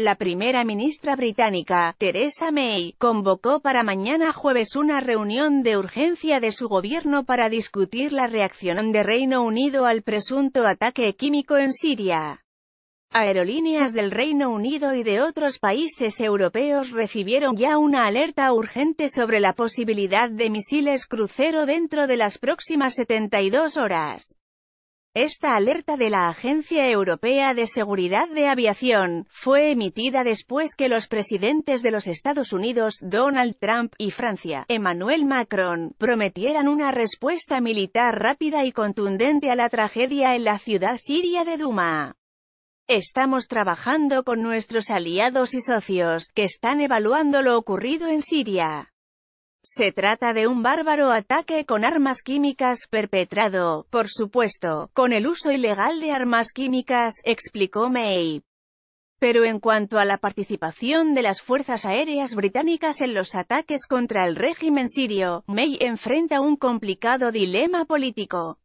La primera ministra británica, Theresa May, convocó para mañana jueves una reunión de urgencia de su gobierno para discutir la reacción de Reino Unido al presunto ataque químico en Siria. Aerolíneas del Reino Unido y de otros países europeos recibieron ya una alerta urgente sobre la posibilidad de misiles crucero dentro de las próximas 72 horas. Esta alerta de la Agencia Europea de Seguridad de Aviación fue emitida después que los presidentes de los Estados Unidos, Donald Trump, y Francia, Emmanuel Macron, prometieran una respuesta militar rápida y contundente a la tragedia en la ciudad siria de Duma. Estamos trabajando con nuestros aliados y socios, que están evaluando lo ocurrido en Siria. Se trata de un bárbaro ataque con armas químicas perpetrado, por supuesto, con el uso ilegal de armas químicas, explicó May. Pero en cuanto a la participación de las fuerzas aéreas británicas en los ataques contra el régimen sirio, May enfrenta un complicado dilema político.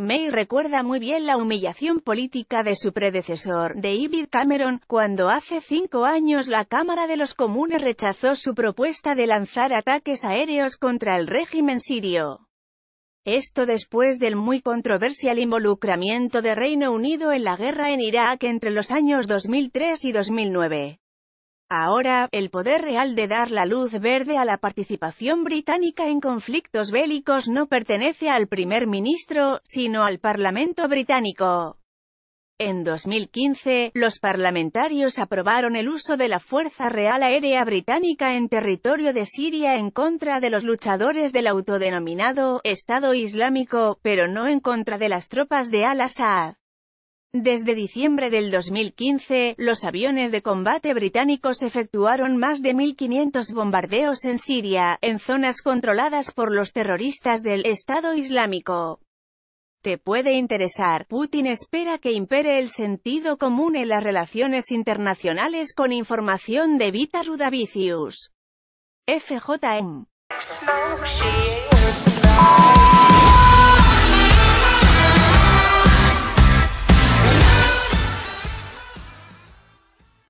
May recuerda muy bien la humillación política de su predecesor, David Cameron, cuando hace cinco años la Cámara de los Comunes rechazó su propuesta de lanzar ataques aéreos contra el régimen sirio. Esto después del muy controversial involucramiento de Reino Unido en la guerra en Irak entre los años 2003 y 2009. Ahora, el poder real de dar la luz verde a la participación británica en conflictos bélicos no pertenece al primer ministro, sino al Parlamento británico. En 2015, los parlamentarios aprobaron el uso de la Fuerza Real Aérea Británica en territorio de Siria en contra de los luchadores del autodenominado Estado Islámico, pero no en contra de las tropas de Al-Assad. Desde diciembre del 2015, los aviones de combate británicos efectuaron más de 1.500 bombardeos en Siria, en zonas controladas por los terroristas del Estado Islámico. Te puede interesar, Putin espera que impere el sentido común en las relaciones internacionales con información de Vita Rudavicius. FJM